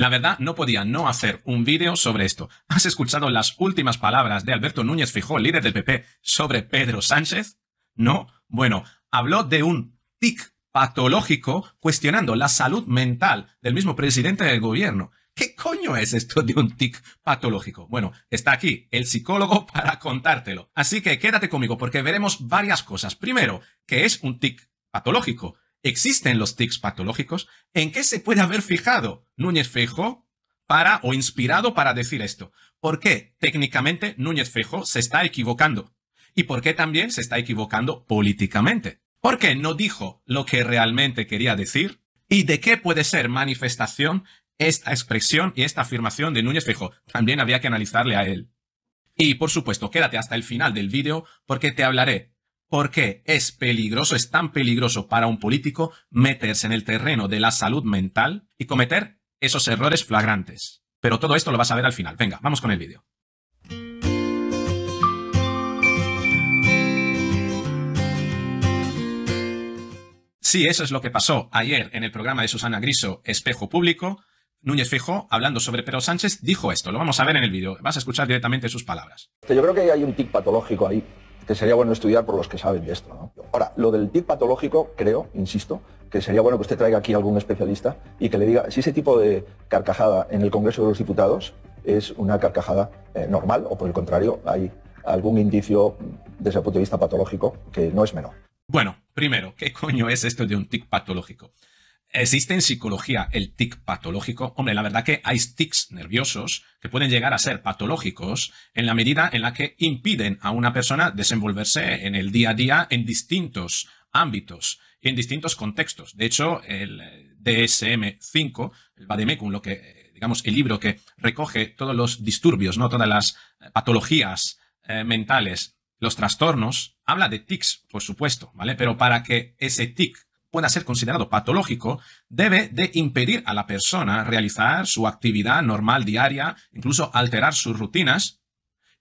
La verdad, no podía no hacer un vídeo sobre esto. ¿Has escuchado las últimas palabras de Alberto Núñez Fijó, líder del PP, sobre Pedro Sánchez? No. Bueno, habló de un tic patológico cuestionando la salud mental del mismo presidente del gobierno. ¿Qué coño es esto de un tic patológico? Bueno, está aquí el psicólogo para contártelo. Así que quédate conmigo porque veremos varias cosas. Primero, que es un tic patológico. ¿Existen los tics patológicos? ¿En qué se puede haber fijado Núñez Fejo para o inspirado para decir esto? ¿Por qué técnicamente Núñez Fejo se está equivocando? ¿Y por qué también se está equivocando políticamente? ¿Por qué no dijo lo que realmente quería decir? ¿Y de qué puede ser manifestación esta expresión y esta afirmación de Núñez Fejo? También había que analizarle a él. Y por supuesto, quédate hasta el final del vídeo porque te hablaré porque es peligroso, es tan peligroso para un político meterse en el terreno de la salud mental y cometer esos errores flagrantes. Pero todo esto lo vas a ver al final. Venga, vamos con el vídeo. Sí, eso es lo que pasó ayer en el programa de Susana Griso, Espejo Público. Núñez Fijo, hablando sobre Pedro Sánchez, dijo esto. Lo vamos a ver en el vídeo. Vas a escuchar directamente sus palabras. Yo creo que hay un tic patológico ahí que sería bueno estudiar por los que saben de esto. ¿no? Ahora, lo del tic patológico, creo, insisto, que sería bueno que usted traiga aquí algún especialista y que le diga si ese tipo de carcajada en el Congreso de los Diputados es una carcajada eh, normal o por el contrario hay algún indicio desde el punto de vista patológico que no es menor. Bueno, primero, ¿qué coño es esto de un tic patológico? Existe en psicología el tic patológico. Hombre, la verdad que hay tics nerviosos que pueden llegar a ser patológicos en la medida en la que impiden a una persona desenvolverse en el día a día en distintos ámbitos y en distintos contextos. De hecho, el DSM-5, el Bademecum, lo que, digamos, el libro que recoge todos los disturbios, ¿no? todas las patologías eh, mentales, los trastornos, habla de tics, por supuesto, ¿vale? Pero para que ese tic pueda ser considerado patológico, debe de impedir a la persona realizar su actividad normal diaria, incluso alterar sus rutinas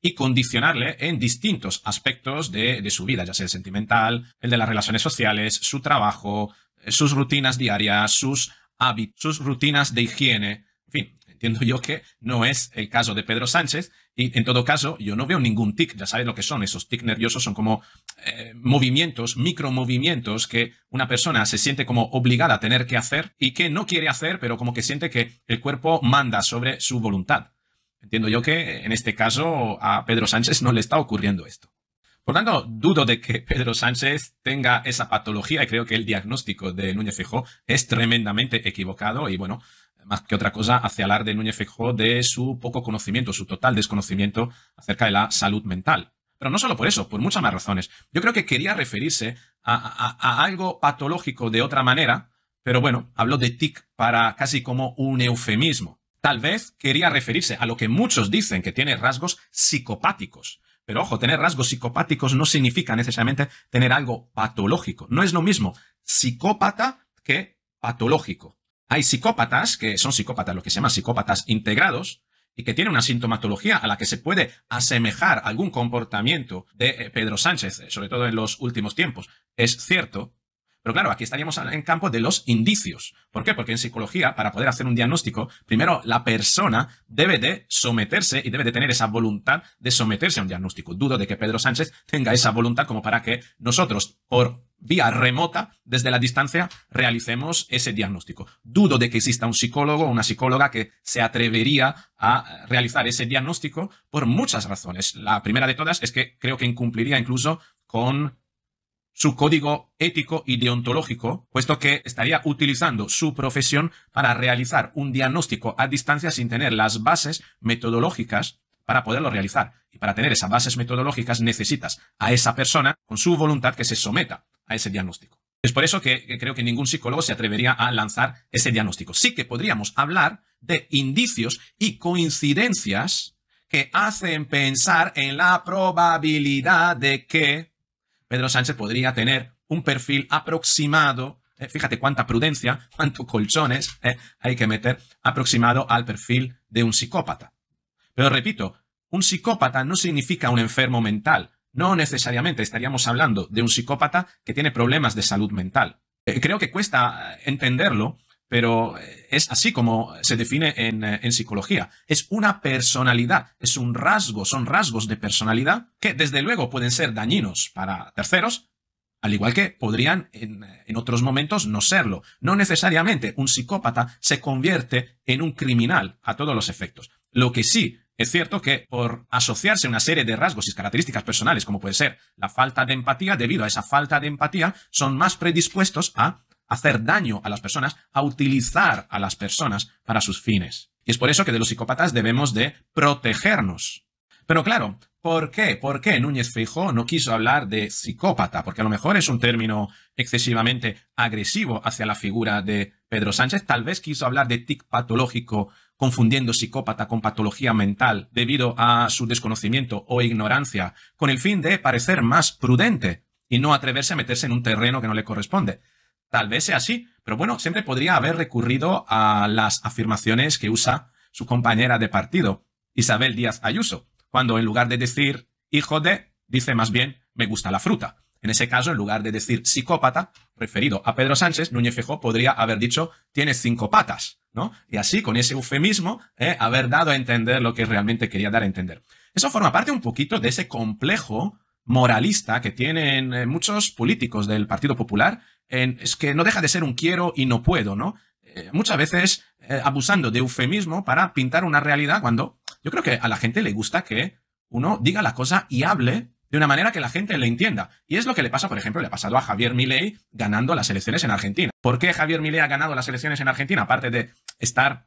y condicionarle en distintos aspectos de, de, su vida, ya sea el sentimental, el de las relaciones sociales, su trabajo, eh, sus rutinas diarias, sus hábitos, sus rutinas de higiene, en fin, entiendo yo que no es el caso de Pedro Sánchez y en todo caso yo no veo ningún tic, ya sabes lo que son, esos tics nerviosos son como eh, movimientos, micromovimientos que una persona se siente como obligada a tener que hacer y que no quiere hacer, pero como que siente que el cuerpo manda sobre su voluntad. Entiendo yo que en este caso a Pedro Sánchez no le está ocurriendo esto. Por tanto, dudo de que Pedro Sánchez tenga esa patología y creo que el diagnóstico de Núñez Fijó es tremendamente equivocado y bueno, más que otra cosa, hace alarde Núñez Fijó de su poco conocimiento, su total desconocimiento acerca de la salud mental. Pero no solo por eso, por muchas más razones. Yo creo que quería referirse a, a algo patológico de otra manera, pero bueno, habló de tic para casi como un eufemismo. Tal vez quería referirse a lo que muchos dicen que tiene rasgos psicopáticos. Pero ojo, tener rasgos psicopáticos no significa necesariamente tener algo patológico. No es lo mismo psicópata que patológico. Hay psicópatas, que son psicópatas, los que se llama psicópatas integrados, y que tienen una sintomatología a la que se puede asemejar algún comportamiento de eh, Pedro Sánchez, eh, sobre todo en los últimos tiempos. Es cierto, pero claro, aquí estaríamos en campo de los indicios. ¿Por qué? Porque en psicología, para poder hacer un diagnóstico, primero la persona debe de someterse y debe de tener esa voluntad de someterse a un diagnóstico. Dudo de que Pedro Sánchez tenga esa voluntad como para que nosotros, por vía remota, desde la distancia, realicemos ese diagnóstico. Dudo de que exista un psicólogo o una psicóloga que se atrevería a realizar ese diagnóstico por muchas razones. La primera de todas es que creo que incumpliría incluso con su código ético y deontológico, puesto que estaría utilizando su profesión para realizar un diagnóstico a distancia sin tener las bases metodológicas para poderlo realizar. Y para tener esas bases metodológicas necesitas a esa persona con su voluntad que se someta a ese diagnóstico. Es por eso que creo que ningún psicólogo se atrevería a lanzar ese diagnóstico. Sí que podríamos hablar de indicios y coincidencias que hacen pensar en la probabilidad de que Pedro Sánchez podría tener un perfil aproximado, eh, fíjate cuánta prudencia, cuántos colchones eh, hay que meter aproximado al perfil de un psicópata. Pero repito, un psicópata no significa un enfermo mental. No necesariamente estaríamos hablando de un psicópata que tiene problemas de salud mental. Eh, creo que cuesta entenderlo pero eh, es así como se define eh, en, psicología. Es una personalidad, es un rasgo, son rasgos de personalidad que desde luego pueden ser dañinos para terceros, al igual que podrían en, en otros momentos no serlo. No necesariamente un psicópata se convierte en un criminal a todos los efectos. Lo que sí es cierto que por asociarse a una serie de rasgos y características personales, como puede ser la falta de empatía, debido a esa falta de empatía, son más predispuestos a hacer daño a las personas, a utilizar a las personas para sus fines. Y es por eso que de los psicópatas debemos de protegernos. Pero claro, ¿por qué? ¿Por qué Núñez Feijó no quiso hablar de psicópata? Porque a lo mejor es un término excesivamente agresivo hacia la figura de Pedro Sánchez. Tal vez quiso hablar de tic patológico, confundiendo psicópata con patología mental debido a su desconocimiento o ignorancia, con el fin de parecer más prudente y no atreverse a meterse en un terreno que no le corresponde. Tal vez sea así, pero bueno, siempre podría haber recurrido a las afirmaciones que usa su compañera de partido, Isabel Díaz Ayuso, cuando en lugar de decir hijo de, dice más bien me gusta la fruta. En ese caso, en lugar de decir psicópata, referido a Pedro Sánchez, Núñez Fejó podría haber dicho tienes cinco patas, ¿no? Y así, con ese eufemismo, ¿eh? haber dado a entender lo que realmente quería dar a entender. Eso forma parte un poquito de ese complejo moralista que tienen eh, muchos políticos del Partido Popular es que no deja de ser un quiero y no puedo, ¿no? Eh, muchas veces eh, abusando de eufemismo para pintar una realidad cuando yo creo que a la gente le gusta que uno diga la cosa y hable de una manera que la gente le entienda. Y es lo que le pasa, por ejemplo, le ha pasado a Javier Milei ganando las elecciones en Argentina. ¿Por qué Javier Milei ha ganado las elecciones en Argentina? Aparte de estar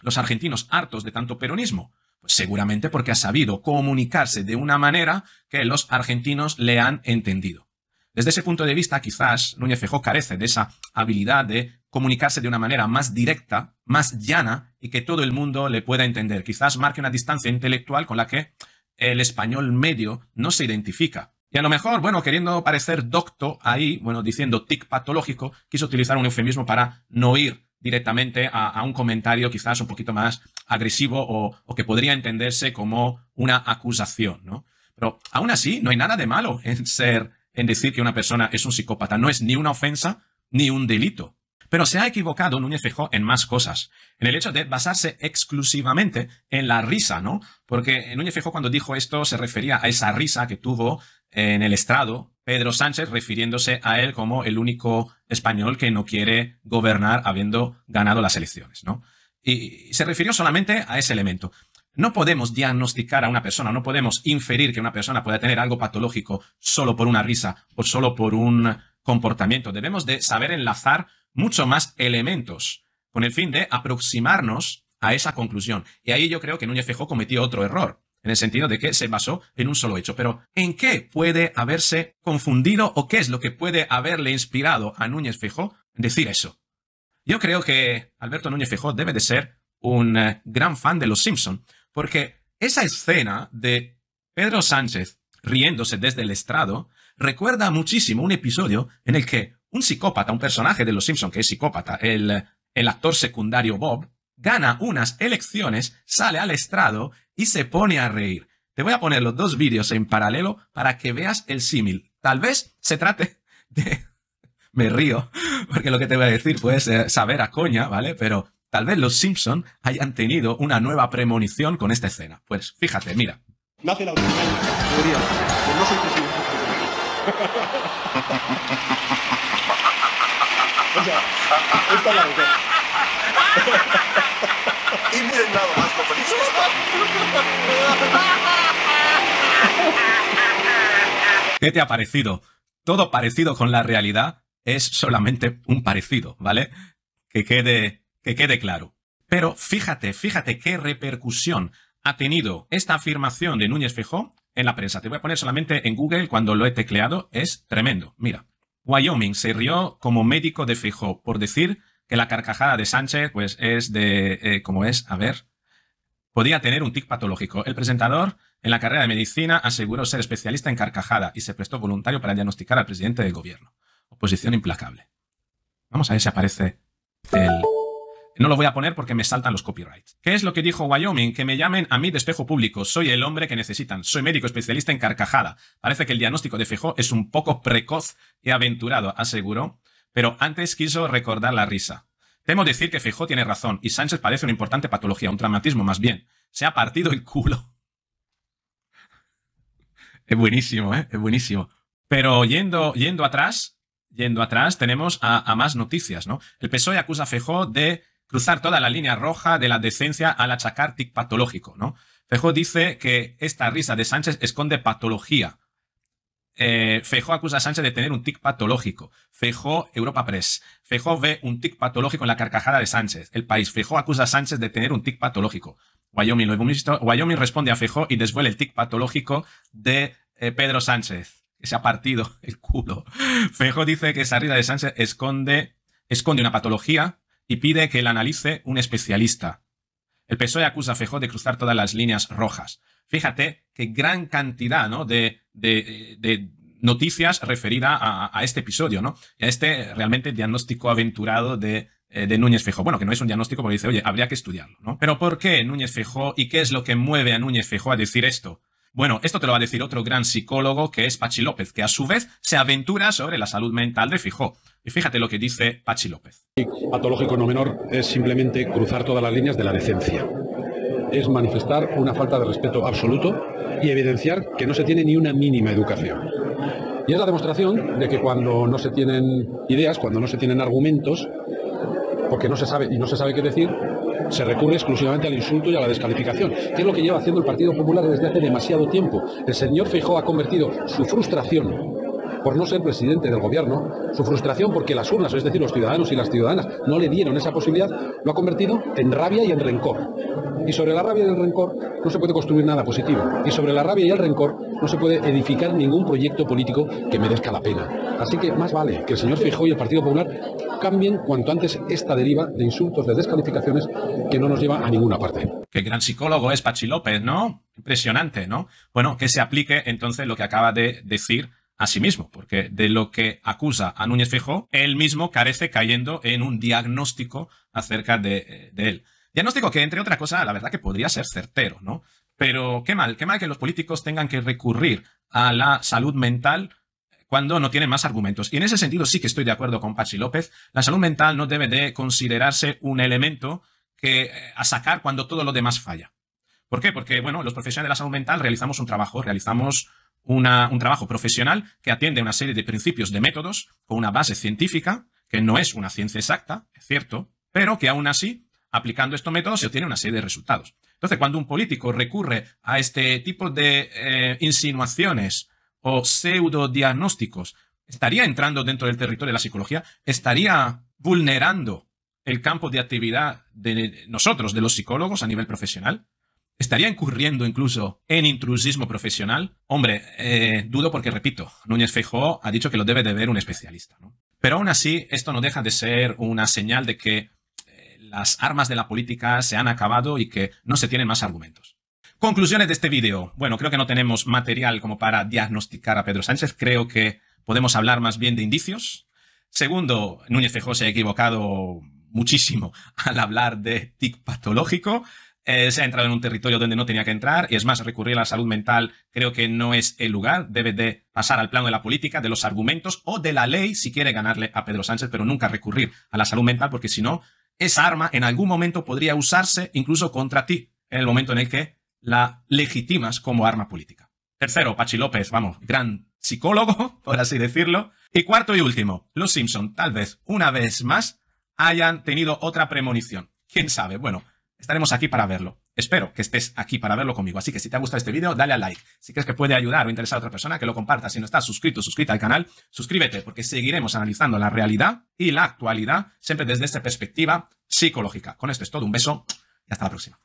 los argentinos hartos de tanto peronismo. Pues seguramente porque ha sabido comunicarse de una manera que los argentinos le han entendido. Desde ese punto de vista, quizás Núñez Fejó carece de esa habilidad de comunicarse de una manera más directa, más llana y que todo el mundo le pueda entender. Quizás marque una distancia intelectual con la que el español medio no se identifica. Y a lo mejor, bueno, queriendo parecer docto ahí, bueno, diciendo tic patológico, quiso utilizar un eufemismo para no ir directamente a, un comentario quizás un poquito más agresivo o, o que podría entenderse como una acusación, ¿no? Pero aún así, no hay nada de malo en ser en decir que una persona es un psicópata. No es ni una ofensa ni un delito. Pero se ha equivocado Núñez Feijóo en más cosas. En el hecho de basarse exclusivamente en la risa, ¿no? Porque Núñez Feijóo cuando dijo esto se refería a esa risa que tuvo en el estrado Pedro Sánchez refiriéndose a él como el único español que no quiere gobernar habiendo ganado las elecciones, ¿no? Y se refirió solamente a ese elemento. No podemos diagnosticar a una persona, no podemos inferir que una persona pueda tener algo patológico solo por una risa o solo por un comportamiento. Debemos de saber enlazar mucho más elementos con el fin de aproximarnos a esa conclusión. Y ahí yo creo que Núñez Fejó cometió otro error, en el sentido de que se basó en un solo hecho. Pero ¿en qué puede haberse confundido o qué es lo que puede haberle inspirado a Núñez Fejó decir eso? Yo creo que Alberto Núñez Fejó debe de ser un eh, gran fan de Los Simpson, porque esa escena de Pedro Sánchez riéndose desde el estrado recuerda muchísimo un episodio en el que un psicópata, un personaje de Los Simpson que es psicópata, el, el actor secundario Bob, gana unas elecciones, sale al estrado y se pone a reír. Te voy a poner los dos vídeos en paralelo para que veas el símil. Tal vez se trate de... Me río, porque lo que te voy a decir puede saber a coña, ¿vale? Pero Tal vez los Simpson hayan tenido una nueva premonición con esta escena. Pues fíjate, mira. es ¿Qué te ha parecido? Todo parecido con la realidad es solamente un parecido, ¿vale? Que quede que quede claro. Pero fíjate, fíjate qué repercusión ha tenido esta afirmación de Núñez Fijó en la prensa. Te voy a poner solamente en Google cuando lo he tecleado, es tremendo. Mira, Wyoming se rió como médico de Fijó por decir que la carcajada de Sánchez pues es de, eh, como es, a ver, podía tener un tic patológico. El presentador en la carrera de medicina aseguró ser especialista en carcajada y se prestó voluntario para diagnosticar al presidente del gobierno. Oposición implacable. Vamos a ver si aparece el... No lo voy a poner porque me saltan los copyrights. ¿Qué es lo que dijo Wyoming? Que me llamen a mí despejo público. Soy el hombre que necesitan. Soy médico especialista en carcajada. Parece que el diagnóstico de Fejó es un poco precoz y aventurado, aseguró. Pero antes quiso recordar la risa. Temo decir que Fejó tiene razón y Sánchez parece una importante patología, un traumatismo más bien. Se ha partido el culo. Es buenísimo, ¿eh? Es buenísimo. Pero yendo, yendo atrás, yendo atrás, tenemos a, a más noticias, ¿no? El PSOE acusa a Fejó de cruzar toda la línea roja de la decencia al achacar tic patológico, ¿no? Fejo dice que esta risa de Sánchez esconde patología. Eh, Fejo acusa a Sánchez de tener un tic patológico. Fejo, Europa Press. Fejo ve un tic patológico en la carcajada de Sánchez. El país. Fejo acusa a Sánchez de tener un tic patológico. Wyoming, Wyoming responde a Fejo y desvuela el tic patológico de eh, Pedro Sánchez. Que se ha partido el culo. Fejo dice que esa risa de Sánchez esconde, esconde una patología y pide que la analice un especialista. El PSOE acusa a Fejó de cruzar todas las líneas rojas. Fíjate qué gran cantidad ¿no? de, de, noticias referida a, este episodio, ¿no? a este realmente diagnóstico aventurado de, eh, de Núñez Fejó. Bueno, que no es un diagnóstico porque dice, oye, habría que estudiarlo, ¿no? Pero ¿por qué Núñez Fejó y qué es lo que mueve a Núñez Fejó a decir esto? Bueno, esto te lo va a decir otro gran psicólogo que es Pachi López, que a su vez se aventura sobre la salud mental de Fijó. Y fíjate lo que dice Pachi López. Patológico no menor es simplemente cruzar todas las líneas de la decencia. Es manifestar una falta de respeto absoluto y evidenciar que no se tiene ni una mínima educación. Y es la demostración de que cuando no se tienen ideas, cuando no se tienen argumentos, porque no se sabe y no se sabe qué decir, se recurre exclusivamente al insulto y a la descalificación, que es lo que lleva haciendo el Partido Popular desde hace demasiado tiempo. El señor Feijóo ha convertido su frustración por no ser presidente del gobierno, su frustración porque las urnas, es decir, los ciudadanos y las ciudadanas, no le dieron esa posibilidad, lo ha convertido en rabia y en rencor. Y sobre la rabia y el rencor no se puede construir nada positivo. Y sobre la rabia y el rencor no se puede edificar ningún proyecto político que merezca la pena. Así que más vale que el señor Fijó y el Partido Popular cambien cuanto antes esta deriva de insultos, de descalificaciones que no nos lleva a ninguna parte. Qué gran psicólogo es Pachi López, ¿no? Impresionante, ¿no? Bueno, que se aplique entonces lo que acaba de decir a sí mismo, porque de lo que acusa a Núñez Fijó, él mismo carece cayendo en un diagnóstico acerca de, de él. Diagnóstico que, entre otra cosa, la verdad que podría ser certero, ¿no? Pero qué mal, qué mal que los políticos tengan que recurrir a la salud mental cuando no tienen más argumentos. Y en ese sentido sí que estoy de acuerdo con Pachi López. La salud mental no debe de considerarse un elemento que eh, a sacar cuando todo lo demás falla. ¿Por qué? Porque, bueno, los profesionales de la salud mental realizamos un trabajo, realizamos un trabajo profesional que atiende a una serie de principios de métodos con una base científica, que no es una ciencia exacta, es cierto, pero que aún así, aplicando estos métodos, se obtiene una serie de resultados. Entonces, cuando un político recurre a este tipo de eh, insinuaciones o pseudo-diagnósticos, estaría entrando dentro del territorio de la psicología, estaría vulnerando el campo de actividad de nosotros, de los psicólogos a nivel profesional. ¿Estaría incurriendo incluso en intrusismo profesional? Hombre, eh, dudo porque, repito, Núñez Feijó ha dicho que lo debe de ver un especialista. ¿no? Pero aún así, esto no deja de ser una señal de que eh, las armas de la política se han acabado y que no se tienen más argumentos. Conclusiones de este vídeo. Bueno, creo que no tenemos material como para diagnosticar a Pedro Sánchez. Creo que podemos hablar más bien de indicios. Segundo, Núñez Fejó se ha equivocado muchísimo al hablar de tic patológico. Eh, se ha entrado en un territorio donde no tenía que entrar y es más, recurrir a la salud mental creo que no es el lugar. Debe de pasar al plano de la política, de los argumentos o de la ley si quiere ganarle a Pedro Sánchez, pero nunca recurrir a la salud mental porque si no, esa arma en algún momento podría usarse incluso contra ti en el momento en el que la legitimas como arma política. Tercero, Pachi López, vamos, gran psicólogo, por así decirlo. Y cuarto y último, los Simpson, tal vez una vez más, hayan tenido otra premonición. ¿Quién sabe? Bueno, estaremos aquí para verlo. Espero que estés aquí para verlo conmigo. Así que si te ha gustado este vídeo, dale a like. Si crees que puede ayudar o interesar a otra persona, que lo compartas. Si no estás suscrito, suscrita al canal, suscríbete porque seguiremos analizando la realidad y la actualidad siempre desde esta perspectiva psicológica. Con esto es todo. Un beso y hasta la próxima.